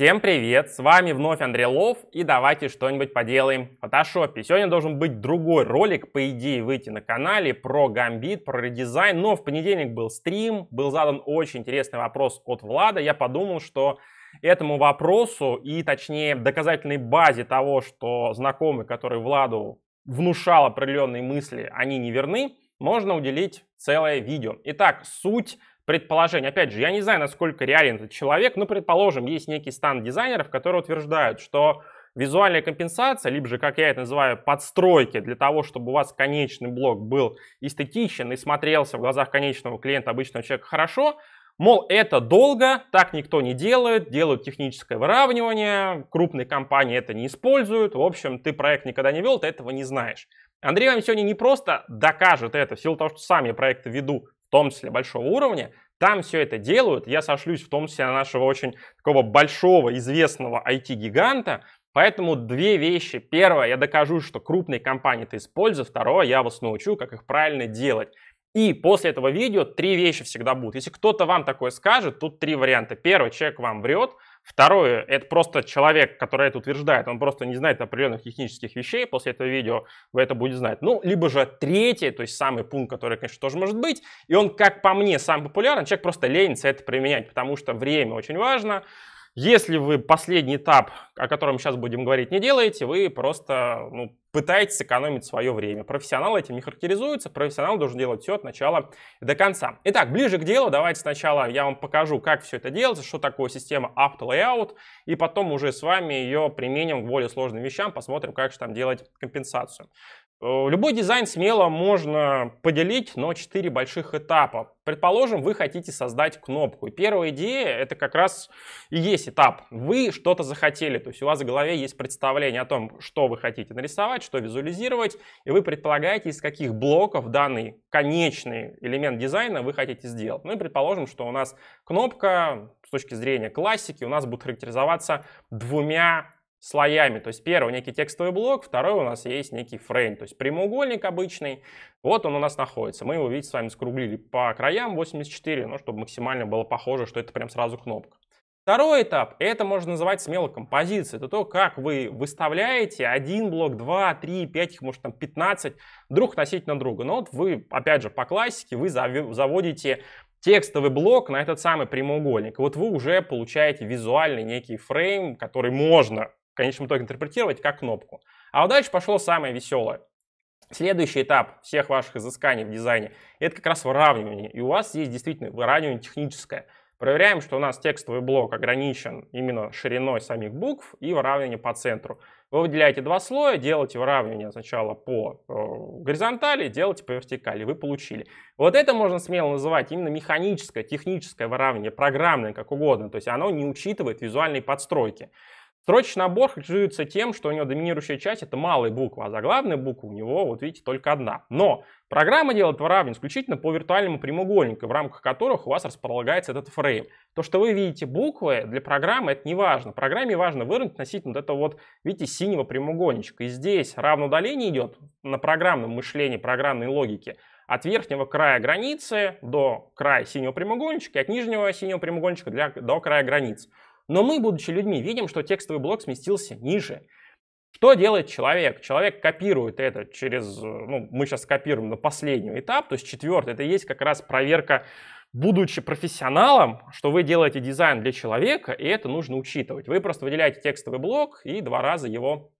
Всем привет, с вами вновь Андрей Лов и давайте что-нибудь поделаем в фотошопе. Сегодня должен быть другой ролик, по идее выйти на канале, про гамбит, про редизайн, но в понедельник был стрим, был задан очень интересный вопрос от Влада, я подумал, что этому вопросу и точнее доказательной базе того, что знакомые, которые Владу внушал определенные мысли, они не верны, можно уделить целое видео. Итак, суть предположение. Опять же, я не знаю, насколько реален этот человек, но, предположим, есть некий стан дизайнеров, которые утверждают, что визуальная компенсация, либо же, как я это называю, подстройки для того, чтобы у вас конечный блок был эстетичен и смотрелся в глазах конечного клиента, обычного человека, хорошо, Мол, это долго, так никто не делает, делают техническое выравнивание, крупные компании это не используют. В общем, ты проект никогда не вел, ты этого не знаешь. Андрей вам сегодня не просто докажет это, в силу того, что сам я проекты веду в том числе большого уровня, там все это делают. Я сошлюсь в том числе на нашего очень такого большого, известного IT-гиганта. Поэтому две вещи. Первое, я докажу, что крупные компании ты используют, Второе, я вас научу, как их правильно делать. И после этого видео три вещи всегда будут. Если кто-то вам такое скажет, тут три варианта. Первый, человек вам врет. Второе, это просто человек, который это утверждает, он просто не знает определенных технических вещей, после этого видео вы это будете знать. Ну, либо же третий, то есть самый пункт, который, конечно, тоже может быть, и он, как по мне, самый популярный. человек просто ленится это применять, потому что время очень важно, если вы последний этап, о котором сейчас будем говорить, не делаете, вы просто ну, пытаетесь сэкономить свое время. Профессионал этим не характеризуется, профессионал должен делать все от начала до конца. Итак, ближе к делу, давайте сначала я вам покажу, как все это делается, что такое система Apt-Layout, и потом уже с вами ее применим к более сложным вещам, посмотрим, как же там делать компенсацию. Э, любой дизайн смело можно поделить на четыре больших этапа. Предположим, вы хотите создать кнопку. И первая идея — это как раз и есть этап. Вы что-то захотели, то есть у вас в голове есть представление о том, что вы хотите нарисовать, что визуализировать, и вы предполагаете, из каких блоков данный конечный элемент дизайна вы хотите сделать. Ну и предположим, что у нас кнопка с точки зрения классики у нас будет характеризоваться двумя слоями. То есть первый некий текстовый блок, второй у нас есть некий фрейм, то есть прямоугольник обычный. Вот он у нас находится. Мы его, видите, с вами скруглили по краям 84, ну, чтобы максимально было похоже, что это прям сразу кнопка. Второй этап, это можно называть смело композицией. Это то, как вы выставляете один блок, два, три, пять, их может там 15, друг относительно друга. Но вот вы, опять же, по классике, вы заводите текстовый блок на этот самый прямоугольник. вот вы уже получаете визуальный некий фрейм, который можно конечном итоге интерпретировать как кнопку. А вот дальше пошло самое веселое. Следующий этап всех ваших изысканий в дизайне – это как раз выравнивание. И у вас есть действительно выравнивание техническое. Проверяем, что у нас текстовый блок ограничен именно шириной самих букв и выравнивание по центру. Вы выделяете два слоя, делаете выравнивание сначала по э, горизонтали, делаете по вертикали. Вы получили. Вот это можно смело называть именно механическое, техническое выравнивание, программное, как угодно. То есть оно не учитывает визуальные подстройки. Строчный набор характеризуется тем, что у него доминирующая часть это малые буквы, а заглавная буквы у него, вот видите, только одна. Но программа делает выравнивание исключительно по виртуальному прямоугольнику, в рамках которых у вас располагается этот фрейм. То, что вы видите буквы, для программы это не важно. Программе важно выровнять относительно вот этого вот, видите, синего прямоугольничка. И здесь равноудаление идет на программном мышлении, программной логике от верхнего края границы до края синего прямоугольничка и от нижнего синего прямоугольничка для, до края границы. Но мы, будучи людьми, видим, что текстовый блок сместился ниже. Что делает человек? Человек копирует это через, ну, мы сейчас копируем на последний этап, то есть четвертый, это есть как раз проверка, будучи профессионалом, что вы делаете дизайн для человека, и это нужно учитывать. Вы просто выделяете текстовый блок и два раза его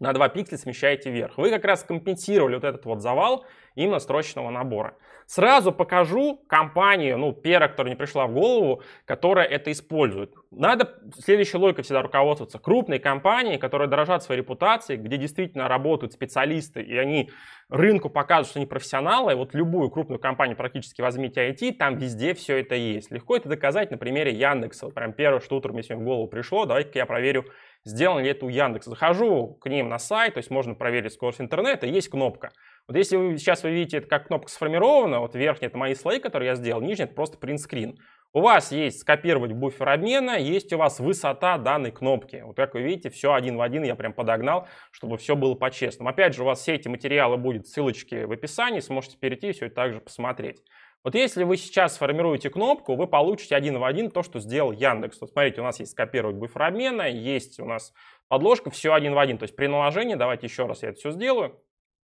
на 2 пикселя смещаете вверх. Вы как раз компенсировали вот этот вот завал именно строчного набора. Сразу покажу компанию, ну, первая, которая не пришла в голову, которая это использует. Надо следующей логикой всегда руководствоваться. Крупные компании, которые дорожат своей репутацией, где действительно работают специалисты, и они рынку показывают, что они профессионалы, вот любую крупную компанию практически возьмите IT, там везде все это есть. Легко это доказать на примере Яндекса. Прям первое, что утром мне сегодня в голову пришло, давайте-ка я проверю сделан ли это у Яндекса. Захожу к ним на сайт, то есть можно проверить скорость интернета, есть кнопка. Вот если вы сейчас вы видите, это как кнопка сформирована, вот верхняя это мои слои, которые я сделал, нижняя это просто принтскрин. У вас есть скопировать буфер обмена, есть у вас высота данной кнопки. Вот как вы видите, все один в один я прям подогнал, чтобы все было по-честному. Опять же, у вас все эти материалы будут, ссылочки в описании, сможете перейти и все это также посмотреть. Вот если вы сейчас сформируете кнопку, вы получите один в один то, что сделал Яндекс. Вот смотрите, у нас есть скопировать буфер обмена, есть у нас подложка, все один в один. То есть при наложении, давайте еще раз я это все сделаю.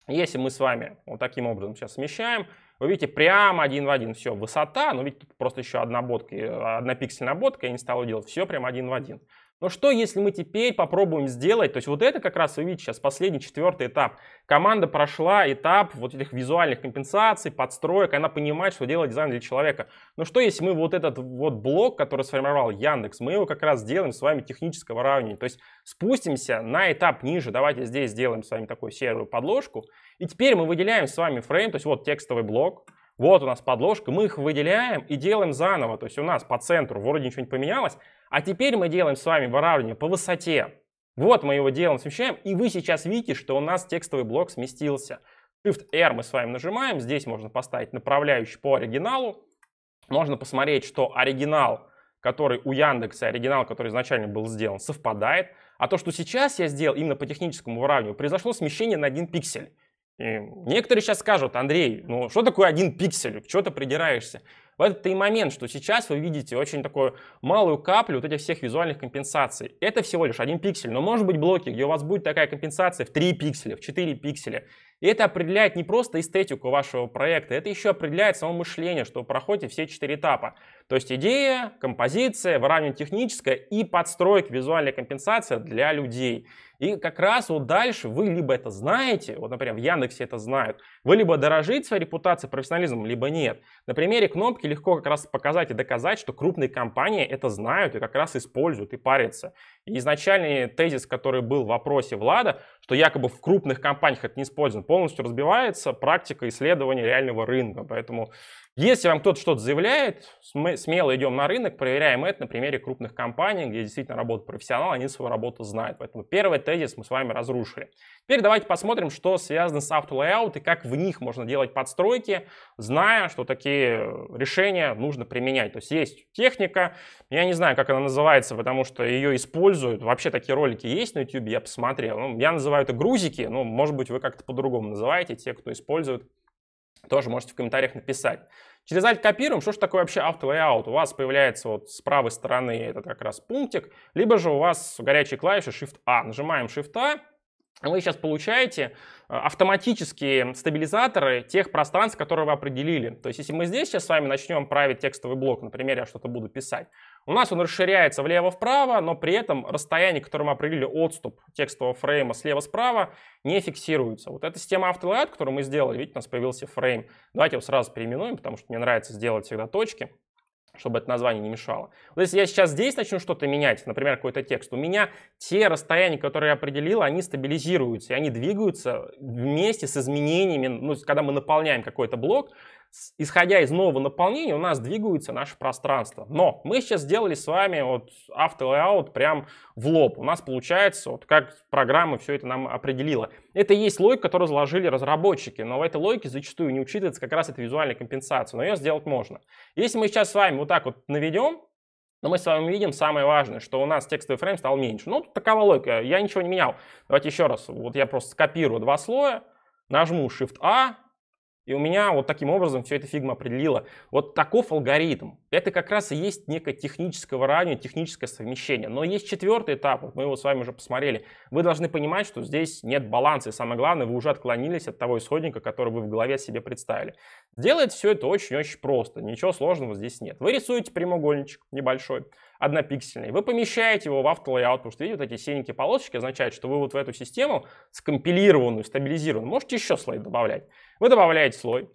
Если мы с вами вот таким образом сейчас смещаем, вы видите, прямо один в один все, высота, ну видите, тут просто еще одна бодка, э, одна пиксельная бодка, я не стал делать, все прям один в один. Но что, если мы теперь попробуем сделать, то есть вот это как раз вы видите сейчас последний, четвертый этап. Команда прошла этап вот этих визуальных компенсаций, подстроек, она понимает, что делать дизайн для человека. Но что, если мы вот этот вот блок, который сформировал Яндекс, мы его как раз сделаем с вами технического уровня, то есть спустимся на этап ниже, давайте здесь сделаем с вами такую серую подложку, и теперь мы выделяем с вами фрейм, то есть вот текстовый блок, вот у нас подложка, мы их выделяем и делаем заново, то есть у нас по центру вроде ничего не поменялось, а теперь мы делаем с вами выравнивание по высоте. Вот мы его делаем, смещаем, и вы сейчас видите, что у нас текстовый блок сместился. Shift-R мы с вами нажимаем, здесь можно поставить направляющий по оригиналу. Можно посмотреть, что оригинал, который у Яндекса, оригинал, который изначально был сделан, совпадает. А то, что сейчас я сделал именно по техническому выравниванию, произошло смещение на один пиксель. И некоторые сейчас скажут, Андрей, ну что такое один пиксель, к чего ты придираешься? В этот и момент, что сейчас вы видите очень такую малую каплю вот этих всех визуальных компенсаций. Это всего лишь один пиксель, но может быть блоки, где у вас будет такая компенсация в 3 пикселя, в 4 пикселя. И это определяет не просто эстетику вашего проекта, это еще определяет само мышление, что вы проходите все 4 этапа. То есть идея, композиция, выравнивание техническое и подстройка, визуальная компенсация для людей. И как раз вот дальше вы либо это знаете, вот, например, в Яндексе это знают, вы либо дорожите своей репутацией, профессионализмом, либо нет. На примере кнопки легко как раз показать и доказать, что крупные компании это знают и как раз используют и парятся. И изначальный тезис, который был в вопросе Влада, что якобы в крупных компаниях это не использовано, полностью разбивается практика исследования реального рынка. Поэтому если вам кто-то что-то заявляет, мы смело идем на рынок, проверяем это на примере крупных компаний, где действительно работают профессионалы, они свою работу знают. Поэтому первый тезис мы с вами разрушили. Теперь давайте посмотрим, что связано с автолейаут и как в них можно делать подстройки, зная, что такие решения нужно применять. То есть есть техника, я не знаю, как она называется, потому что ее используют. Вообще такие ролики есть на YouTube, я посмотрел. Ну, я называю это грузики, но, может быть, вы как-то по-другому называете, те, кто использует тоже можете в комментариях написать. Через Alt копируем. Что же такое вообще Auto Layout? У вас появляется вот с правой стороны этот как раз пунктик, либо же у вас горячие клавиши Shift-A. А. Нажимаем Shift-A, а, вы сейчас получаете э, автоматические стабилизаторы тех пространств, которые вы определили. То есть, если мы здесь сейчас с вами начнем править текстовый блок, например, я что-то буду писать, у нас он расширяется влево-вправо, но при этом расстояние, мы определили отступ текстового фрейма слева-справа, не фиксируется. Вот эта система Afterlight, которую мы сделали, видите, у нас появился фрейм. Давайте его сразу переименуем, потому что мне нравится сделать всегда точки чтобы это название не мешало. Вот если я сейчас здесь начну что-то менять, например, какой-то текст, у меня те расстояния, которые я определил, они стабилизируются, и они двигаются вместе с изменениями, ну, когда мы наполняем какой-то блок, исходя из нового наполнения, у нас двигается наше пространство. Но мы сейчас сделали с вами вот автолейаут прям в лоб. У нас получается, вот как программа все это нам определила. Это и есть логика, которую заложили разработчики, но в этой логике зачастую не учитывается как раз эта визуальная компенсация, но ее сделать можно. Если мы сейчас с вами вот так вот наведем, но мы с вами видим самое важное, что у нас текстовый фрейм стал меньше. Ну, тут такова логика, я ничего не менял. Давайте еще раз, вот я просто скопирую два слоя, нажму Shift-A, и у меня вот таким образом все это фигма определила. Вот таков алгоритм. Это как раз и есть некое техническое выравнивание, техническое совмещение. Но есть четвертый этап, вот мы его с вами уже посмотрели. Вы должны понимать, что здесь нет баланса. И самое главное, вы уже отклонились от того исходника, который вы в голове себе представили. Делать все это очень-очень просто, ничего сложного здесь нет. Вы рисуете прямоугольничек небольшой, однопиксельный, вы помещаете его в автолайаут, потому что, видите, вот эти синенькие полосочки означают, что вы вот в эту систему скомпилированную, стабилизированную, можете еще слой добавлять. Вы добавляете слой,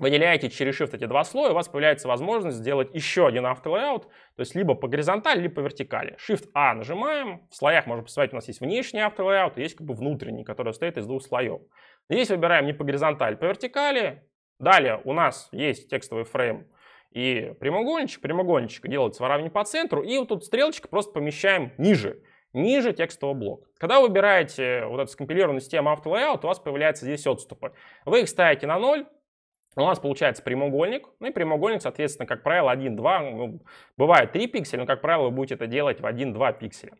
выделяете через Shift эти два слоя, у вас появляется возможность сделать еще один автолайаут, то есть либо по горизонтали, либо по вертикали. Shift-A а нажимаем, в слоях можно посмотреть, у нас есть внешний автолайаут, есть как бы внутренний, который состоит из двух слоев. Здесь выбираем не по горизонтали, а по вертикали, Далее у нас есть текстовый фрейм и прямоугольничек. Прямоугольничек делается воровни по центру. И вот тут стрелочка просто помещаем ниже ниже текстового блока. Когда вы выбираете вот эту скомпилированную систему AutoLayout, у вас появляются здесь отступы. Вы их ставите на 0, у нас получается прямоугольник, ну и прямоугольник, соответственно, как правило, 1, 2, ну, бывает 3 пикселя, но, как правило, вы будете это делать в 1, 2 пикселя.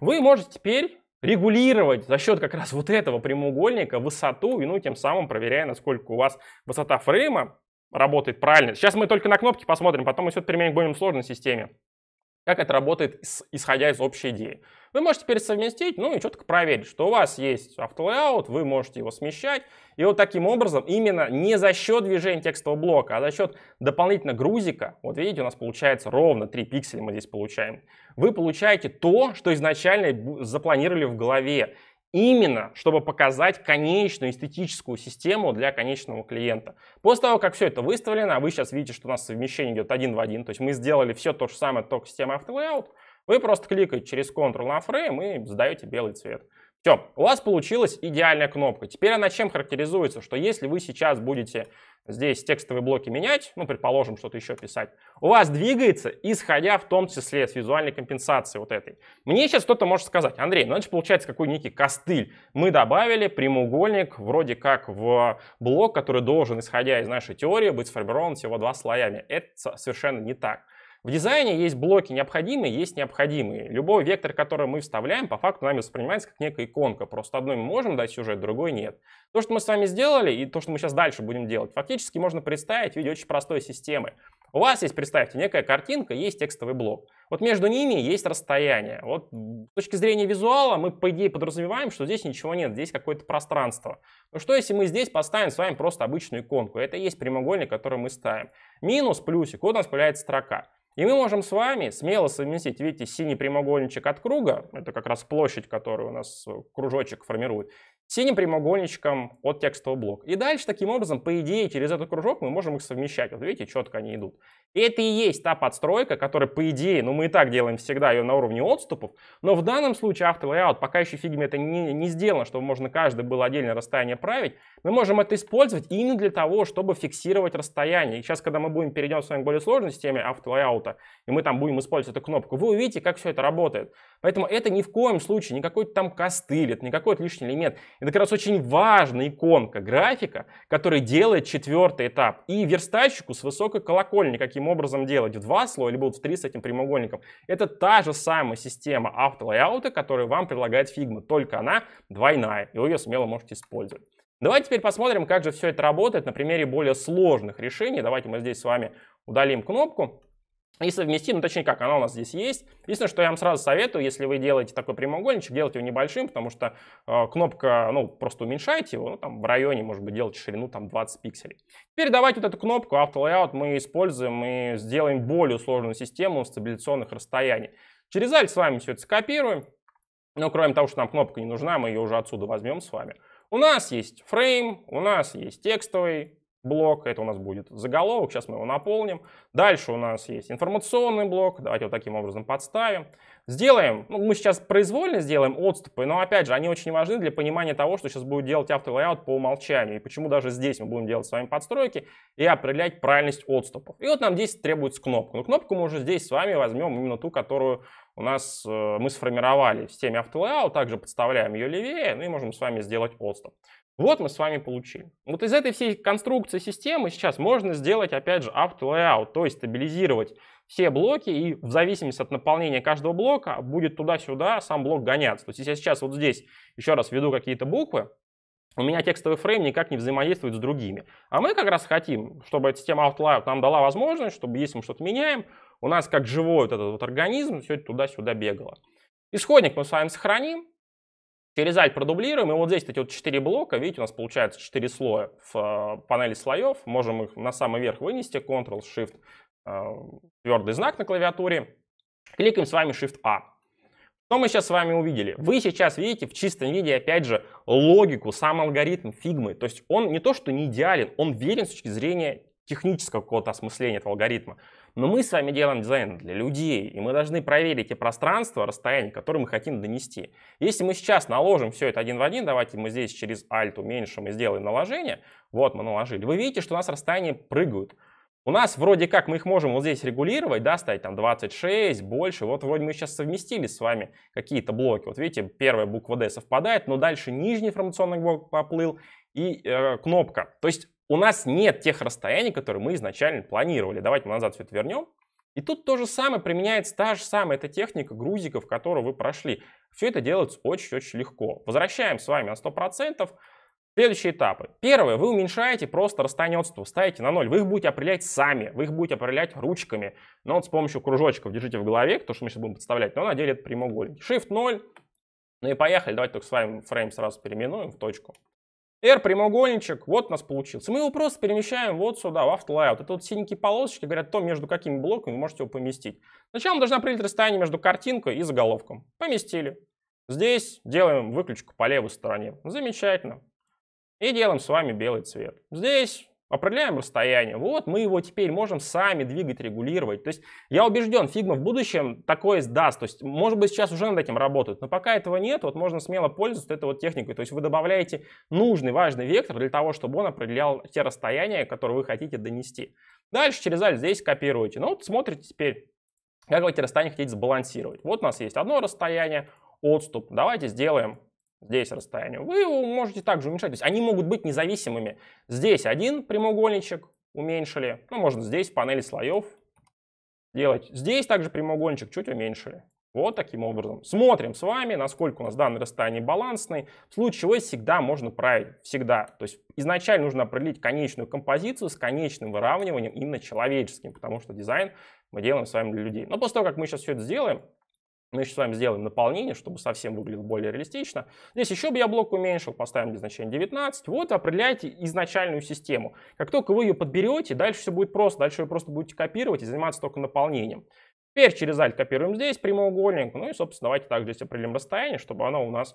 Вы можете теперь регулировать за счет как раз вот этого прямоугольника высоту, и ну тем самым проверяя, насколько у вас высота фрейма работает правильно. Сейчас мы только на кнопки посмотрим, потом мы все это применим к более сложной системе как это работает, исходя из общей идеи. Вы можете пересовместить, ну и четко проверить, что у вас есть автолейаут, вы можете его смещать. И вот таким образом, именно не за счет движения текстового блока, а за счет дополнительно грузика, вот видите, у нас получается ровно 3 пикселя мы здесь получаем, вы получаете то, что изначально запланировали в голове именно чтобы показать конечную эстетическую систему для конечного клиента. После того, как все это выставлено, а вы сейчас видите, что у нас совмещение идет один в один, то есть мы сделали все то же самое, только система темой вы просто кликаете через Ctrl на фрейм и сдаете белый цвет. Все, у вас получилась идеальная кнопка. Теперь она чем характеризуется? Что если вы сейчас будете здесь текстовые блоки менять, ну, предположим, что-то еще писать, у вас двигается, исходя в том числе с визуальной компенсации вот этой. Мне сейчас кто-то может сказать, Андрей, ну это же получается какой некий костыль. Мы добавили прямоугольник вроде как в блок, который должен, исходя из нашей теории, быть сформирован всего два слоями. Это совершенно не так. В дизайне есть блоки необходимые, есть необходимые. Любой вектор, который мы вставляем, по факту нами воспринимается как некая иконка. Просто одной мы можем дать сюжет, другой нет. То, что мы с вами сделали и то, что мы сейчас дальше будем делать, фактически можно представить в виде очень простой системы. У вас есть, представьте, некая картинка, есть текстовый блок. Вот между ними есть расстояние. Вот с точки зрения визуала мы, по идее, подразумеваем, что здесь ничего нет, здесь какое-то пространство. Но что, если мы здесь поставим с вами просто обычную иконку? Это и есть прямоугольник, который мы ставим. Минус, плюсик, вот у нас появляется строка. И мы можем с вами смело совместить, видите, синий прямоугольничек от круга, это как раз площадь, которую у нас э, кружочек формирует, синим прямоугольничком от текстового блока. И дальше таким образом, по идее, через этот кружок мы можем их совмещать. Вот видите, четко они идут. И это и есть та подстройка, которая, по идее, ну мы и так делаем всегда ее на уровне отступов, но в данном случае After Layout пока еще фигме это не, не сделано, чтобы можно каждый было отдельное расстояние править, мы можем это использовать именно для того, чтобы фиксировать расстояние. И сейчас, когда мы будем перейдем с вами к более сложной системе After Layout, и мы там будем использовать эту кнопку, вы увидите, как все это работает. Поэтому это ни в коем случае не какой-то там костыль, это не какой-то лишний элемент. Это как раз очень важная иконка графика, которая делает четвертый этап. И верстальщику с высокой колокольни, каким образом делать в два слоя, либо вот в три с этим прямоугольником, это та же самая система автолайаута, которую вам предлагает Figma, только она двойная, и вы ее смело можете использовать. Давайте теперь посмотрим, как же все это работает на примере более сложных решений. Давайте мы здесь с вами удалим кнопку и совместим, ну точнее как, она у нас здесь есть. Единственное, что я вам сразу советую, если вы делаете такой прямоугольничек, делайте его небольшим, потому что э, кнопка, ну просто уменьшайте его, ну там в районе, может быть, делать ширину там 20 пикселей. Теперь давайте вот эту кнопку Auto Layout мы используем и сделаем более сложную систему стабилизационных расстояний. Через Alt с вами все это скопируем, но кроме того, что нам кнопка не нужна, мы ее уже отсюда возьмем с вами. У нас есть фрейм, у нас есть текстовый, блок, это у нас будет заголовок, сейчас мы его наполним. Дальше у нас есть информационный блок, давайте вот таким образом подставим. Сделаем, ну, мы сейчас произвольно сделаем отступы, но опять же, они очень важны для понимания того, что сейчас будет делать автолайаут по умолчанию, и почему даже здесь мы будем делать с вами подстройки и определять правильность отступов. И вот нам здесь требуется кнопка. Но ну, кнопку мы уже здесь с вами возьмем именно ту, которую у нас э, мы сформировали в системе автолайаут, также подставляем ее левее, ну и можем с вами сделать отступ. Вот мы с вами получили. Вот из этой всей конструкции системы сейчас можно сделать, опять же, up to layout, то есть стабилизировать все блоки, и в зависимости от наполнения каждого блока будет туда-сюда сам блок гоняться. То есть если я сейчас вот здесь еще раз введу какие-то буквы, у меня текстовый фрейм никак не взаимодействует с другими. А мы как раз хотим, чтобы эта система OutLoud нам дала возможность, чтобы если мы что-то меняем, у нас как живой вот этот вот организм все туда-сюда бегало. Исходник мы с вами сохраним, Через Alt продублируем, и вот здесь эти вот 4 блока, видите, у нас получается 4 слоя в э, панели слоев. Можем их на самый верх вынести, Ctrl-Shift, э, твердый знак на клавиатуре. Кликаем с вами Shift-A. А. Что мы сейчас с вами увидели? Вы сейчас видите в чистом виде, опять же, логику, сам алгоритм фигмы. То есть он не то, что не идеален, он верен с точки зрения технического какого-то осмысления этого алгоритма. Но мы с вами делаем дизайн для людей, и мы должны проверить те пространства, расстояние, которые мы хотим донести. Если мы сейчас наложим все это один в один, давайте мы здесь через Alt уменьшим и сделаем наложение, вот мы наложили, вы видите, что у нас расстояния прыгают. У нас вроде как мы их можем вот здесь регулировать, да, ставить там 26, больше. Вот вроде мы сейчас совместили с вами какие-то блоки. Вот видите, первая буква D совпадает, но дальше нижний информационный блок поплыл и э, кнопка. То есть у нас нет тех расстояний, которые мы изначально планировали. Давайте мы назад все это вернем. И тут то же самое применяется та же самая эта техника грузиков, которую вы прошли. Все это делается очень-очень легко. Возвращаем с вами на 100%. Следующие этапы. Первое, вы уменьшаете просто расстанетство, ставите на ноль. Вы их будете определять сами, вы их будете определять ручками. Но вот с помощью кружочков держите в голове, потому что мы сейчас будем подставлять, но на деле это прямоугольник. Shift 0. Ну и поехали, давайте только с вами фрейм сразу переименуем в точку. R-прямоугольничек, вот у нас получился. Мы его просто перемещаем вот сюда, в автолайаут. Это вот синенькие полосочки, говорят, то, между какими блоками вы можете его поместить. Сначала мы должны определить расстояние между картинкой и заголовком. Поместили. Здесь делаем выключку по левой стороне. Замечательно. И делаем с вами белый цвет. Здесь Определяем расстояние. Вот мы его теперь можем сами двигать, регулировать. То есть я убежден, фигма в будущем такое сдаст. То есть может быть сейчас уже над этим работают, но пока этого нет, вот можно смело пользоваться этой вот техникой. То есть вы добавляете нужный важный вектор для того, чтобы он определял те расстояния, которые вы хотите донести. Дальше через alt здесь копируете. Ну вот смотрите теперь, как вы эти расстояния хотите сбалансировать. Вот у нас есть одно расстояние, отступ. Давайте сделаем здесь расстояние, вы его можете также уменьшать. То есть они могут быть независимыми. Здесь один прямоугольничек уменьшили, ну, можно здесь в панели слоев делать. Здесь также прямоугольничек чуть уменьшили. Вот таким образом. Смотрим с вами, насколько у нас данное расстояние балансное. В случае чего всегда можно править. Всегда. То есть изначально нужно определить конечную композицию с конечным выравниванием именно человеческим, потому что дизайн мы делаем с вами для людей. Но после того, как мы сейчас все это сделаем, мы еще с вами сделаем наполнение, чтобы совсем выглядело более реалистично. Здесь еще бы я блок уменьшил, поставим значение 19. Вот определяйте изначальную систему. Как только вы ее подберете, дальше все будет просто. Дальше вы просто будете копировать и заниматься только наполнением. Теперь через Alt копируем здесь прямоугольник. Ну и, собственно, давайте также здесь определим расстояние, чтобы оно у нас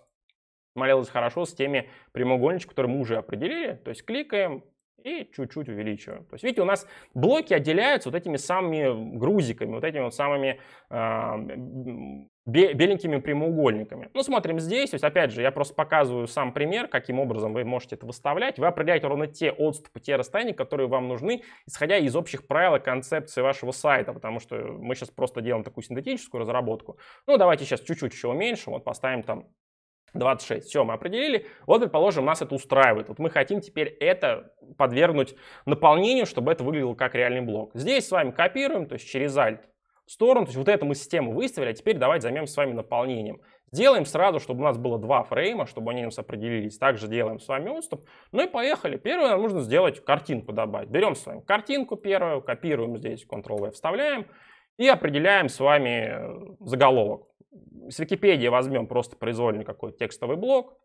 смотрелось хорошо с теми прямоугольничками, которые мы уже определили. То есть кликаем, и чуть-чуть увеличиваем. То есть, видите, у нас блоки отделяются вот этими самыми грузиками, вот этими вот самыми э, беленькими прямоугольниками. Ну, смотрим здесь, то есть, опять же, я просто показываю сам пример, каким образом вы можете это выставлять. Вы определяете ровно те отступы, те расстояния, которые вам нужны, исходя из общих правил и концепции вашего сайта, потому что мы сейчас просто делаем такую синтетическую разработку. Ну, давайте сейчас чуть-чуть еще уменьшим, вот поставим там 26. Все, мы определили. Вот, предположим, нас это устраивает. Вот мы хотим теперь это подвергнуть наполнению, чтобы это выглядело как реальный блок. Здесь с вами копируем, то есть через Alt в сторону. То есть вот эту мы систему выставили, а теперь давайте займемся с вами наполнением. Делаем сразу, чтобы у нас было два фрейма, чтобы они у нас определились. Также делаем с вами отступ. Ну и поехали. Первое нам нужно сделать картинку добавить. Берем с вами картинку первую, копируем здесь, Ctrl-V вставляем и определяем с вами э, заголовок с Википедии возьмем просто произвольный какой-то текстовый блок,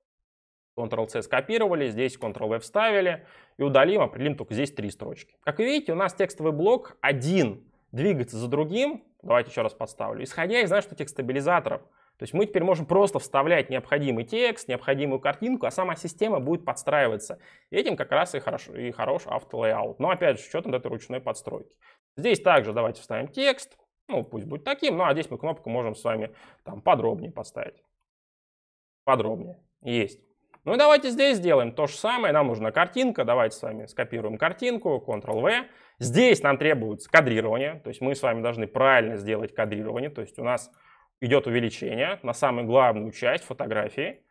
Ctrl-C скопировали, здесь Ctrl-V вставили и удалим, определим а только здесь три строчки. Как вы видите, у нас текстовый блок один двигается за другим, давайте еще раз подставлю, исходя из знаешь наших стабилизаторов, То есть мы теперь можем просто вставлять необходимый текст, необходимую картинку, а сама система будет подстраиваться. И этим как раз и, хорошо, и хорош автолейаут. Но опять же, с учетом этой ручной подстройки. Здесь также давайте вставим текст, ну, пусть будет таким. Ну, а здесь мы кнопку можем с вами там подробнее поставить. Подробнее. Есть. Ну и давайте здесь сделаем то же самое. Нам нужна картинка. Давайте с вами скопируем картинку. Ctrl-V. Здесь нам требуется кадрирование. То есть мы с вами должны правильно сделать кадрирование. То есть у нас идет увеличение на самую главную часть фотографии.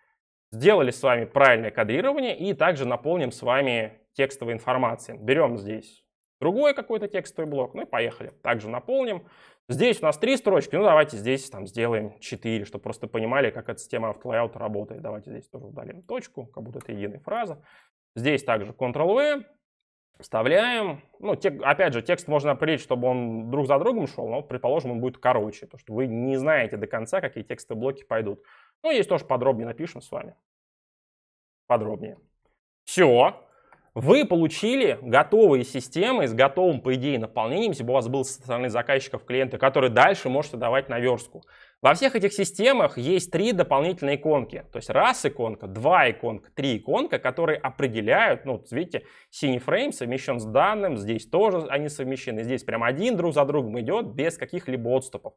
Сделали с вами правильное кадрирование и также наполним с вами текстовой информацией. Берем здесь другой какой-то текстовый блок. Ну и поехали. Также наполним. Здесь у нас три строчки, ну давайте здесь там сделаем 4, чтобы просто понимали, как эта система автолайаута работает. Давайте здесь тоже удалим точку, как будто это единая фраза. Здесь также Ctrl-V, вставляем. Ну, те, опять же, текст можно определить, чтобы он друг за другом шел, но, предположим, он будет короче, потому что вы не знаете до конца, какие тексты блоки пойдут. Ну, здесь тоже подробнее напишем с вами. Подробнее. Все. Вы получили готовые системы с готовым, по идее, наполнением, если бы у вас был со стороны заказчиков клиента, который дальше можете давать на верстку. Во всех этих системах есть три дополнительные иконки. То есть раз иконка, два иконка, три иконка, которые определяют, ну, видите, синий фрейм совмещен с данным, здесь тоже они совмещены, здесь прям один друг за другом идет без каких-либо отступов.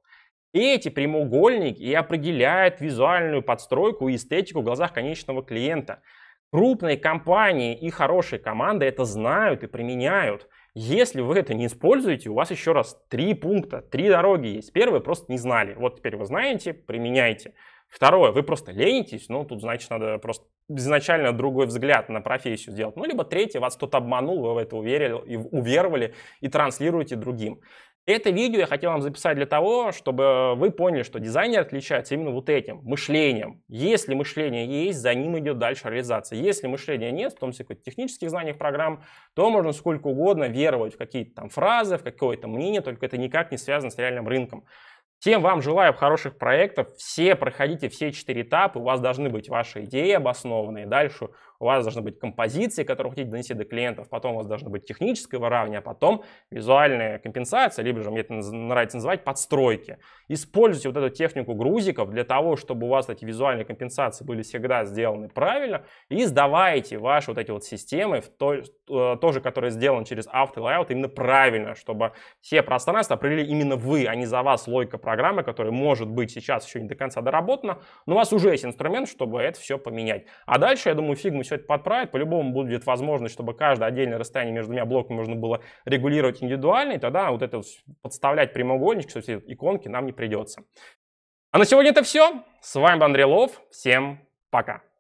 эти прямоугольники и определяют визуальную подстройку и эстетику в глазах конечного клиента. Крупные компании и хорошие команды это знают и применяют. Если вы это не используете, у вас еще раз три пункта, три дороги есть. Первое, просто не знали. Вот теперь вы знаете, применяйте. Второе, вы просто ленитесь, ну, тут, значит, надо просто изначально другой взгляд на профессию сделать. Ну, либо третье, вас кто-то обманул, вы в это уверили, уверовали и транслируете другим. Это видео я хотел вам записать для того, чтобы вы поняли, что дизайнер отличается именно вот этим, мышлением. Если мышление есть, за ним идет дальше реализация. Если мышления нет, в том числе в технических знаниях программ, то можно сколько угодно веровать в какие-то там фразы, в какое-то мнение, только это никак не связано с реальным рынком. Всем вам желаю хороших проектов, все проходите все четыре этапа, у вас должны быть ваши идеи обоснованные, дальше у вас должны быть композиции, которые вы хотите донести до клиентов, потом у вас должны быть техническое выравнивание, а потом визуальная компенсация, либо же мне это нравится называть подстройки. Используйте вот эту технику грузиков для того, чтобы у вас эти визуальные компенсации были всегда сделаны правильно, и сдавайте ваши вот эти вот системы, в э, то, тоже, которые сделаны через автолайаут, именно правильно, чтобы все пространства определили именно вы, а не за вас логика программы, которая может быть сейчас еще не до конца доработана, но у вас уже есть инструмент, чтобы это все поменять. А дальше, я думаю, фиг мы все все это подправит. По-любому будет возможность, чтобы каждое отдельное расстояние между двумя блоками можно было регулировать индивидуально, и тогда вот это подставлять прямоугольнички, все эти иконки нам не придется. А на сегодня это все. С вами был Андрей Лов. Всем пока.